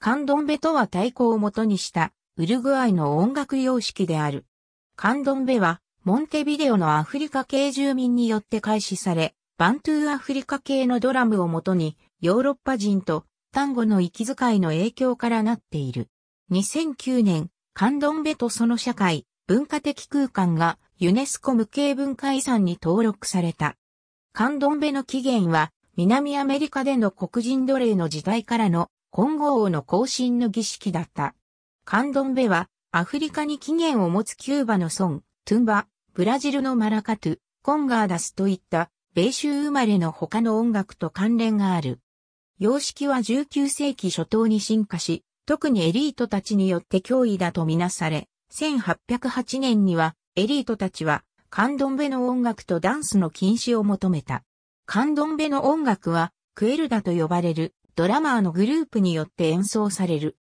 カンドンベとは太鼓を元にしたウルグアイの音楽様式である。カンドンベはモンテビデオのアフリカ系住民によって開始され、バントゥーアフリカ系のドラムを元にヨーロッパ人と単語の息遣いの影響からなっている。2009年、カンドンベとその社会、文化的空間がユネスコ無形文化遺産に登録された。カンドンベの起源は南アメリカでの黒人奴隷の時代からの金剛王の行進の儀式だった。カンドンベは、アフリカに起源を持つキューバのソン、トゥンバ、ブラジルのマラカトゥ、コンガーダスといった、米州生まれの他の音楽と関連がある。様式は19世紀初頭に進化し、特にエリートたちによって脅威だとみなされ、1808年にはエリートたちはカンドンベの音楽とダンスの禁止を求めた。カンドンベの音楽はクエルダと呼ばれるドラマーのグループによって演奏される。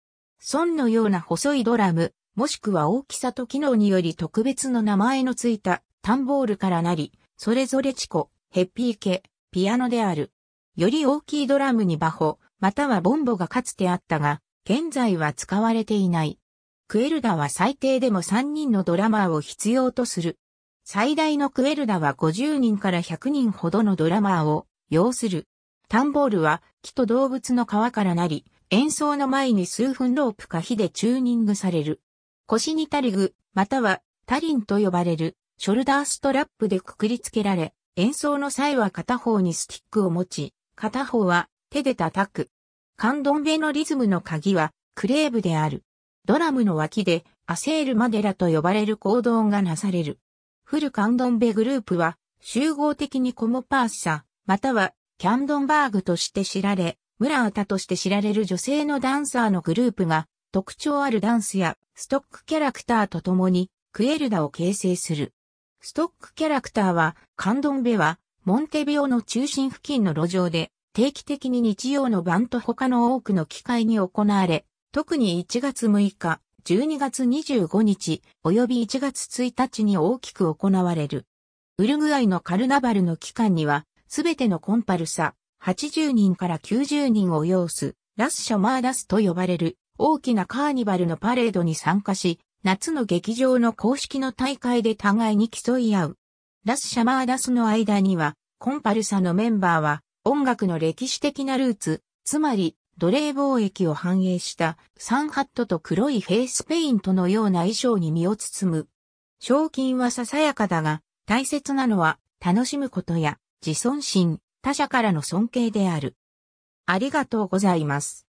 孫のような細いドラム、もしくは大きさと機能により特別の名前のついたタンボールからなり、それぞれチコ、ヘッピー系、ピアノである。より大きいドラムにバホ、またはボンボがかつてあったが、現在は使われていない。クエルダは最低でも3人のドラマーを必要とする。最大のクエルダは50人から100人ほどのドラマーを要する。タンボールは木と動物の皮からなり、演奏の前に数分ロープか火でチューニングされる。腰にタリグ、またはタリンと呼ばれる、ショルダーストラップでくくりつけられ、演奏の際は片方にスティックを持ち、片方は手で叩く。カンドンベのリズムの鍵はクレーブである。ドラムの脇でアセールマデラと呼ばれる行動がなされる。フルカンドンベグループは集合的にコモパーサ、またはキャンドンバーグとして知られ、ムラータとして知られる女性のダンサーのグループが、特徴あるダンスやストックキャラクターと共にクエルダを形成する。ストックキャラクターはカンドンベはモンテビオの中心付近の路上で定期的に日曜の晩と他の多くの機会に行われ、特に1月6日、12月25日、及び1月1日に大きく行われる。ウルグアイのカルナバルの期間にはすべてのコンパルサ、80人から90人を要す、ラスシャマーダスと呼ばれる大きなカーニバルのパレードに参加し、夏の劇場の公式の大会で互いに競い合う。ラスシャマーダスの間には、コンパルサのメンバーは音楽の歴史的なルーツ、つまり奴隷貿易を反映したサンハットと黒いフェイスペイントのような衣装に身を包む。賞金はささやかだが、大切なのは楽しむことや自尊心、他者からの尊敬である。ありがとうございます。